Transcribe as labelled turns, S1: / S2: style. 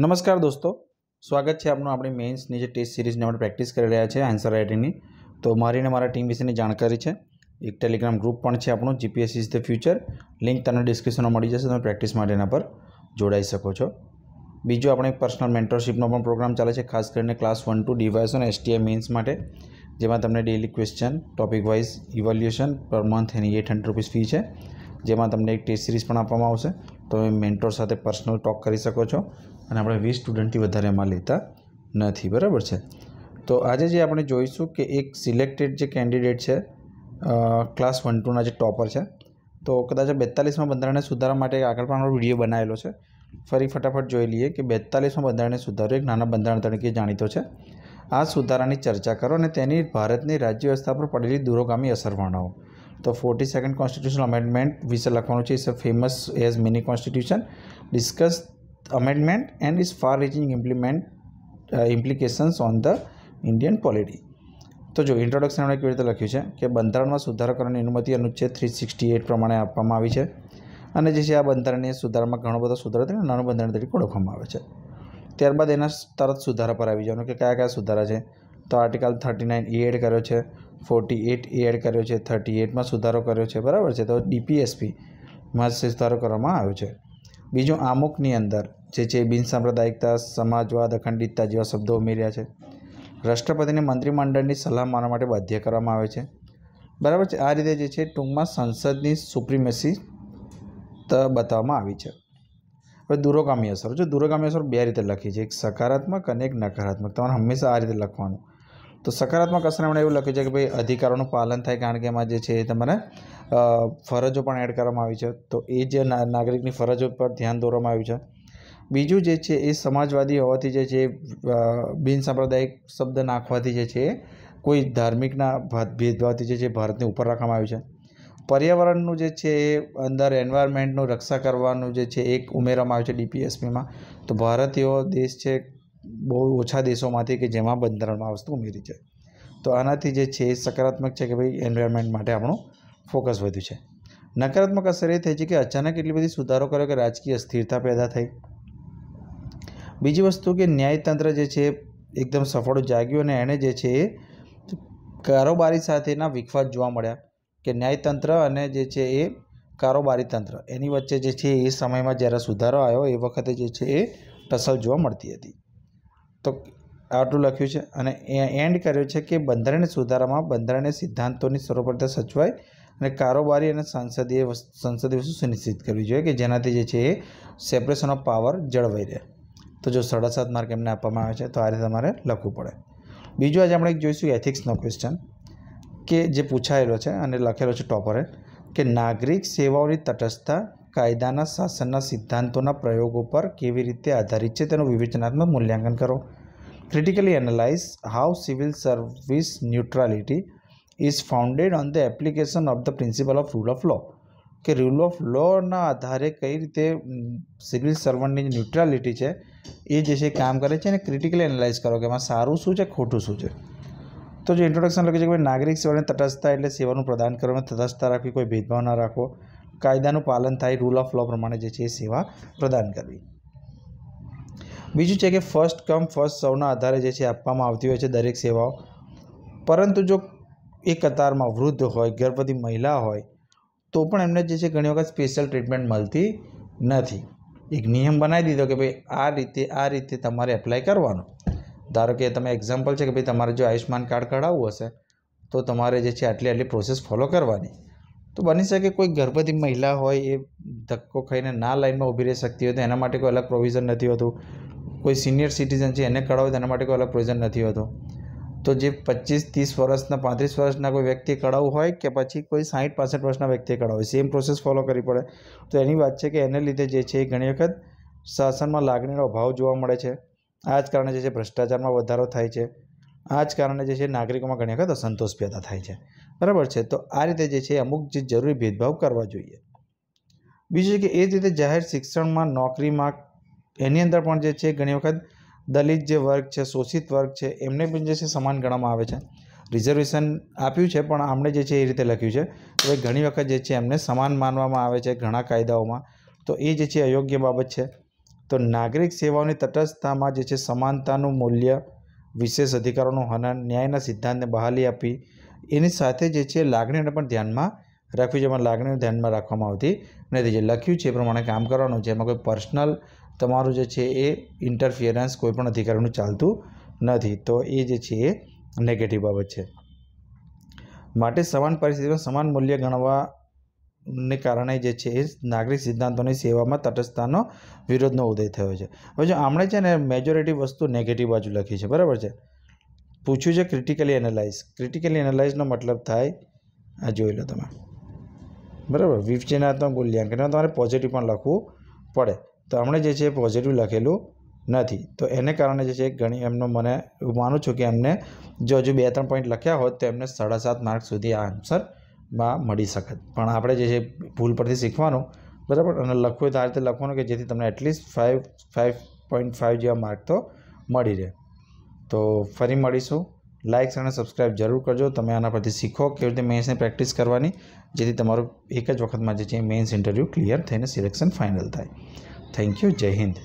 S1: નમસ્કાર દોસ્તો સ્વાગત છે આપનું આપણી મેન્સની જે ટેસ્ટ સિરીઝની આપણે પ્રેક્ટિસ કરી રહ્યા છે આન્સર રાઇટિંગની તો મારી અને મારા ટીમ વિશેની જાણકારી છે એક ટેલિગ્રામ ગ્રુપ પણ છે આપણું GPS is the future link તમને ડિસ્ક્રિપ્શનમાં મળી જશે તમે પ્રેક્ટિસ માટે એના પર જોડાઈ શકો છો બીજું આપણે પર્સનલ મેન્ટરશીપનો પણ પ્રોગ્રામ ચાલે છે ખાસ કરીને ક્લાસ વન ટુ ડિવાઇસ અને એસટીઆઈ મેન્સ માટે જેમાં તમને daily question topic wise evolution પર month any eight hundred rupees fee છે જેમાં તમને એક ટેસ્ટ સિરીઝ પણ આપવામાં આવશે તો તમે મેન્ટોર સાથે પર્સનલ ટોક કરી શકો છો અને આપણે વીસ સ્ટુડન્ટથી વધારે એમાં લેતા નથી બરાબર છે તો આજે જે આપણે જોઈશું કે એક સિલેક્ટેડ જે કેન્ડિડેટ છે ક્લાસ વન ટુના જે ટોપર છે તો કદાચ બેતાલીસમાં બંધારણને સુધારવા માટે આગળ પણ આપણો વિડીયો બનાવેલો છે ફરી ફટાફટ જોઈ લઈએ કે બેતાલીસમાં બંધારણને સુધારો એક નાના બંધારણ તરીકે જાણીતો છે આ સુધારાની ચર્ચા કરો અને તેની ભારતની રાજ્ય વ્યવસ્થા પર પડેલી દૂરોગામી અસર વર્ણવો તો ફોર્ટી સેકન્ડ કોન્સ્ટિટ્યુશન અમેન્ડમેન્ટ વિશે લખવાનું છે is a famous as mini constitution discuss amendment and is far reaching implement implications on the Indian polity તો જો ઇન્ટ્રોડક્શન એમણે કેવી રીતે લખ્યું છે કે બંધારણમાં સુધારો કરવાની અનુમતિ અનુચ્છેદ થ્રી સિક્સટી એટ પ્રમાણે આપવામાં આવી છે અને જે છે આ બંધારણીય સુધારામાં ઘણો બધો સુધારો થઈને નાનું બંધારણ તરીકે ઓળખવામાં આવે છે ત્યારબાદ એના તરત સુધારા પર આવી જવાનું કે કયા કયા સુધારા છે તો article thirty nine A add કર્યો છે ફોર્ટી એટ એડ કર્યો છે થર્ટી એટમાં સુધારો કર્યો છે બરાબર છે તો ડીપીએસપીમાં સુધારો કરવામાં આવ્યો છે બીજું આમુખની અંદર જે છે બિનસાંપ્રદાયિકતા સમાજવાદ અખંડિતતા જેવા શબ્દો ઉમેર્યા છે રાષ્ટ્રપતિને મંત્રીમંડળની સલાહ માનવા માટે બાધ્ય કરવામાં આવે છે બરાબર છે આ રીતે જે છે ટૂંકમાં સંસદની સુપ્રીમેસી ત બતાવવામાં આવી છે હવે દૂરોગામી અસર જો દૂરોગામી અસર બે રીતે લખી છે એક સકારાત્મક અને એક નકારાત્મક તમારે હંમેશા આ રીતે લખવાનું તો સકારાત્મક અસર અસરમણે એવું લખ્યું છે કે ભાઈ અધિકારોનું પાલન થાય કારણ કે એમાં જે છે એ તમારે ફરજો પણ એડ કરવામાં આવી છે તો એ જે નાગરિકની ફરજો પર ધ્યાન દોરવામાં આવ્યું છે બીજું જે છે એ સમાજવાદી હોવાથી જે છે બિનસાંપ્રદાયિક શબ્દ નાખવાથી જે છે કોઈ ધાર્મિકના ભેદભાવથી જે છે ભારતને ઉપર રાખવામાં આવ્યું છે પર્યાવરણનું જે છે એ અંદર એન્વાયરમેન્ટનું રક્ષા કરવાનું જે છે એક ઉમેરવામાં આવ્યું છે ડીપીએસપીમાં તો ભારતીયો દેશ છે બહુ ઓછા દેશોમાંથી કે જેમાં બંધારણમાં વસ્તુ ઉમેરી છે તો આનાથી જે છે એ સકારાત્મક છે કે ભાઈ એન્વાયરમેન્ટ માટે આપણું ફોકસ વધ્યું છે નકારાત્મક અસર એ થઈ છે કે અચાનક એટલી બધી સુધારો કર્યો કે રાજકીય અસ્થિરતા પેદા થઈ બીજી વસ્તુ કે ન્યાયતંત્ર જે છે એકદમ સફળ જાગ્યું અને એણે જે છે એ કારોબારી સાથેના વિખવાદ જોવા મળ્યા કે ન્યાયતંત્ર અને જે છે એ કારોબારી તંત્ર એની વચ્ચે જે છે એ સમયમાં જ્યારે સુધારો આવ્યો એ વખતે જે છે એ ટસલ જોવા મળતી હતી તો આટલું લખ્યું છે અને એન્ડ કર્યું છે કે બંધારણીય સુધારામાં બંધારણીય સિદ્ધાંતોની સર્વપ્રથા સચવાય અને કારોબારી અને સંસદીય સંસદીય વસ્તુ સુનિશ્ચિત કરવી જોઈએ કે જેનાથી જે છે એ સેપરેશન ઓફ પાવર જળવાઈ રહે તો જો સાડા સાત માર્ક એમને આપવામાં આવે છે તો આ રીતે તમારે લખવું પડે બીજું આજે આપણે એક જોઈશું એથિક્સનો ક્વેશ્ચન કે જે પૂછાયેલો છે અને લખેલો છે ટોપરે કે નાગરિક સેવાઓની તટસ્થતા કાયદાના શાસનના સિદ્ધાંતોના પ્રયોગો પર કેવી રીતે આધારિત છે તેનું વિવેચનાત્મક મૂલ્યાંકન કરો critically analyse how civil service neutrality is founded on the application of the principle of rule of law કે રૂલ ઓફ લોના આધારે કઈ રીતે સિવિલ સર્વન્ટની જે ન્યુટ્રાલિટી છે એ જે છે કામ કરે છે અને ક્રિટિકલી એનાલાઇઝ કરો કે એમાં સારું શું છે ખોટું શું છે તો જે ઇન્ટ્રોડક્શન લખ્યું છે કે નાગરિક સેવાને તટસ્થતા એટલે સેવાનું પ્રદાન કરવામાં તટસ્થતા રાખવી કોઈ ભેદભાવ ન રાખવો કાયદાનું પાલન થાય રૂલ ઓફ લો પ્રમાણે જે છે એ સેવા પ્રદાન કરવી બીજું છે કે ફર્સ્ટ કમ ફર્સ્ટ સૌના આધારે જે છે આપવામાં આવતી હોય છે દરેક સેવાઓ પરંતુ જો એ કતારમાં વૃદ્ધ હોય ગર્ભવતી મહિલા હોય તો પણ એમને જે છે ઘણી વખત સ્પેશિયલ ટ્રીટમેન્ટ મળતી નથી એક નિયમ બનાવી દીધો કે ભાઈ આ રીતે આ રીતે તમારે એપ્લાય કરવાનો ધારો કે તમે એક્ઝામ્પલ છે કે ભાઈ તમારે જો આયુષ્યમાન કાર્ડ કઢાવવું હશે તો તમારે જે છે આટલી આટલી પ્રોસેસ ફોલો કરવાની તો બની શકે કોઈ ગર્ભવતી મહિલા હોય એ ધક્કો ખાઈને ના લાઈનમાં ઊભી રહી શકતી હોય તો એના માટે કોઈ અલગ પ્રોવિઝન નથી હોતું કોઈ સિનિયર સિટીઝન છે એને કઢાવે તો એના માટે કોઈ અલગ પ્રોવિઝન નથી હોતું તો જે પચીસ ત્રીસ વર્ષના પાંત્રીસ વર્ષના કોઈ વ્યક્તિ કઢાવવું હોય કે પછી કોઈ સાઠ પાસઠ વર્ષના વ્યક્તિએ કઢાવે સેમ પ્રોસેસ ફોલો કરવી પડે તો એની વાત છે કે એને લીધે જે છે એ ઘણી વખત શાસનમાં લાગણીનો અભાવ જોવા મળે છે આ જ કારણે જે છે ભ્રષ્ટાચારમાં વધારો થાય છે આ જ કારણે જે છે નાગરિકોમાં ઘણી વખત અસંતોષ પેદા થાય છે બરાબર છે તો આ રીતે જે છે અમુક જે જરૂરી ભેદભાવ કરવા જોઈએ બીજું કે એ જ રીતે જાહેર શિક્ષણમાં નોકરીમાં એની અંદર પણ જે છે ઘણી વખત દલિત જે વર્ગ છે શોષિત વર્ગ છે એમને પણ જે છે સમાન ગણવામાં આવે છે રિઝર્વેશન આપ્યું છે પણ આમણે જે છે એ રીતે લખ્યું છે કે ઘણી વખત જે છે એમને સમાન માનવામાં આવે છે ઘણા કાયદાઓમાં તો એ જે છે અયોગ્ય બાબત છે તો નાગરિક સેવાઓની તટસ્થતામાં જે છે સમાનતાનું મૂલ્ય વિશેષ અધિકારોનું હનન ન્યાયના સિદ્ધાંતને બહાલી આપી એની સાથે જે છે લાગણીને પણ ધ્યાનમાં રાખવી જેમાં લાગણીઓ ધ્યાનમાં રાખવામાં આવતી નથી જે લખ્યું છે એ પ્રમાણે કામ કરવાનું છે એમાં કોઈ પર્સનલ તમારું જે છે એ ઇન્ટરફિયરન્સ કોઈપણ અધિકારીનું ચાલતું નથી તો એ જે છે એ નેગેટિવ બાબત છે માટે સમાન પરિસ્થિતિમાં સમાન મૂલ્ય ગણવાને કારણે જે છે એ નાગરિક સિદ્ધાંતોની સેવામાં તટસ્થતાનો વિરોધનો ઉદય થયો છે હવે જો આપણે છે ને મેજોરિટી વસ્તુ નેગેટિવ બાજુ લખી છે બરાબર છે પૂછ્યું છે ક્રિટિકલી એનાલાઇઝ ક્રિટિકલી એનાલાઇઝનો મતલબ થાય આ જોઈ લો તમે બરાબર વિવેચનાત્મક મૂલ્યાંકનમાં તમારે પોઝિટિવ પણ લખવું પડે તો હમણાં જે છે પોઝિટિવ લખેલું નથી તો એને કારણે જે છે ઘણી એમનો મને હું માનું છું કે એમને જો હજુ બે ત્રણ પોઈન્ટ લખ્યા હોત તો એમને સાડા સાત માર્ક સુધી આ આન્સરમાં મળી શકત પણ આપણે જે છે ભૂલ પરથી શીખવાનું બરાબર અને લખવું હોય તો આ રીતે લખવાનું કે જેથી તમને at least five five point five જેવા માર્ક તો મળી રહે તો ફરી મળીશું લાઇક્સ અને સબસ્ક્રાઇબ જરૂર કરજો તમે આના પરથી શીખો કેવી રીતે મેન્સની પ્રેક્ટિસ કરવાની જેથી તમારું એક જ વખતમાં જે છે મેન્સ ઇન્ટરવ્યૂ ક્લિયર થઈને સિલેક્શન ફાઇનલ થાય થેન્ક યુ જય હિન્દ